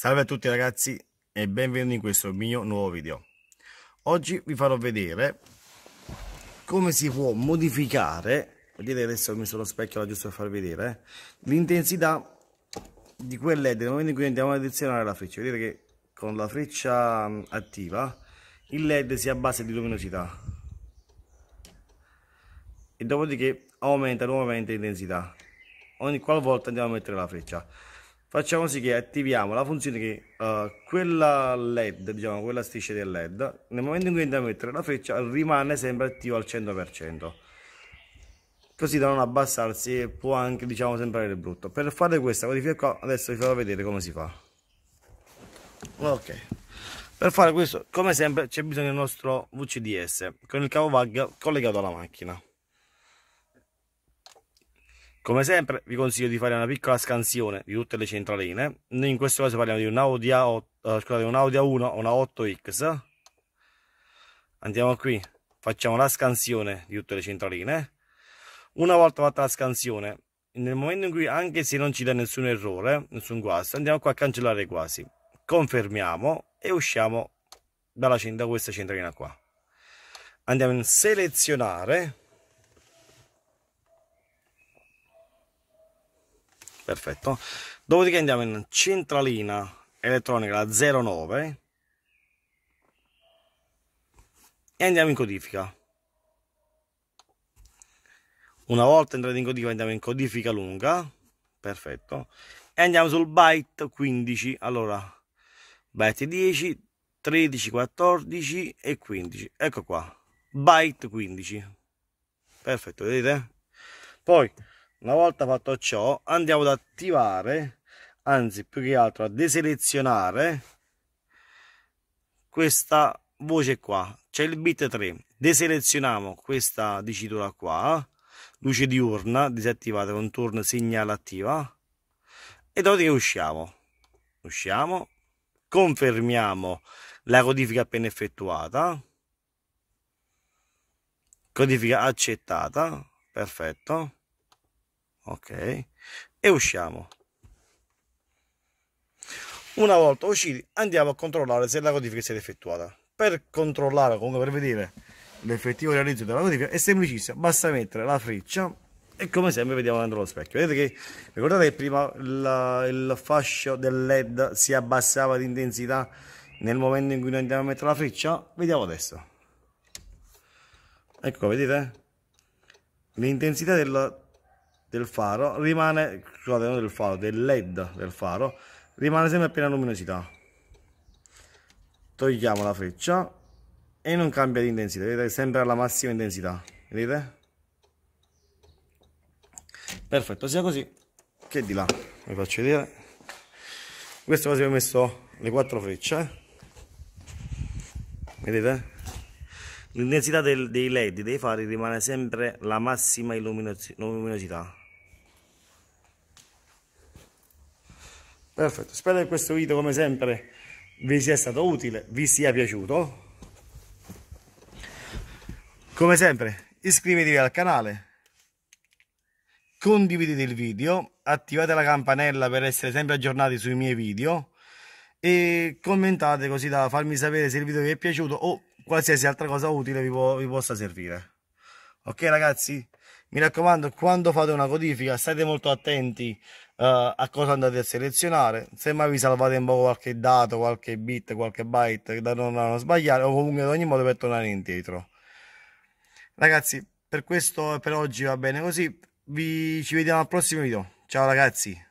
Salve a tutti ragazzi e benvenuti in questo mio nuovo video. Oggi vi farò vedere come si può modificare, vedete adesso mi sono specchio giusto per far vedere, eh, l'intensità di quel LED nel momento in cui andiamo ad azionare la freccia. Vedete che con la freccia mm, attiva il LED si abbassa di luminosità e dopodiché aumenta nuovamente l'intensità ogni qualvolta andiamo a mettere la freccia facciamo sì che attiviamo la funzione che uh, quella led diciamo quella striscia del led nel momento in cui andiamo a mettere la freccia rimane sempre attiva al 100% così da non abbassarsi e può anche diciamo sembrare brutto per fare questa modifica qua adesso vi farò vedere come si fa ok per fare questo come sempre c'è bisogno del nostro VCDS con il cavo VAG collegato alla macchina come sempre vi consiglio di fare una piccola scansione di tutte le centraline. Noi in questo caso parliamo di un Audi, A8, eh, scusate, un Audi A1 una 8X. Andiamo qui, facciamo la scansione di tutte le centraline. Una volta fatta la scansione, nel momento in cui anche se non ci dà nessun errore, nessun guasto, andiamo qua a cancellare quasi. Confermiamo e usciamo dalla, da questa centralina qua. Andiamo in selezionare perfetto dopodiché andiamo in centralina elettronica 09 e andiamo in codifica una volta entrati in codifica andiamo in codifica lunga perfetto e andiamo sul byte 15 allora byte 10 13 14 e 15 ecco qua byte 15 perfetto vedete poi una volta fatto ciò andiamo ad attivare anzi più che altro a deselezionare questa voce qua c'è il bit 3 deselezioniamo questa dicitura qua luce diurna disattivata con turn segnala attiva e dopodiché usciamo usciamo confermiamo la codifica appena effettuata codifica accettata perfetto ok e usciamo una volta usciti andiamo a controllare se la codifica è stata effettuata per controllare comunque per vedere l'effettivo realizzo della codifica è semplicissimo basta mettere la freccia e come sempre vediamo dentro lo specchio vedete che ricordate che prima la, il fascio del led si abbassava di intensità nel momento in cui noi andiamo a mettere la freccia vediamo adesso ecco vedete l'intensità del del faro rimane, scusate, non del faro, del led del faro, rimane sempre piena luminosità. Togliamo la freccia e non cambia di intensità, vedete, sempre alla massima intensità, vedete? Perfetto, sia così che di là, vi faccio vedere. Questo quasi ho messo le quattro frecce, vedete? L'intensità dei led dei fari rimane sempre la massima luminosità. Perfetto, spero che questo video come sempre vi sia stato utile, vi sia piaciuto. Come sempre iscrivetevi al canale, condividete il video, attivate la campanella per essere sempre aggiornati sui miei video e commentate così da farmi sapere se il video vi è piaciuto o qualsiasi altra cosa utile vi, può, vi possa servire. Ok ragazzi? Mi raccomando, quando fate una codifica state molto attenti uh, a cosa andate a selezionare. Semmai vi salvate un po' qualche dato, qualche bit, qualche byte da non, non sbagliare o comunque ad ogni modo per tornare indietro. Ragazzi, per questo e per oggi va bene così. Vi, ci vediamo al prossimo video. Ciao ragazzi!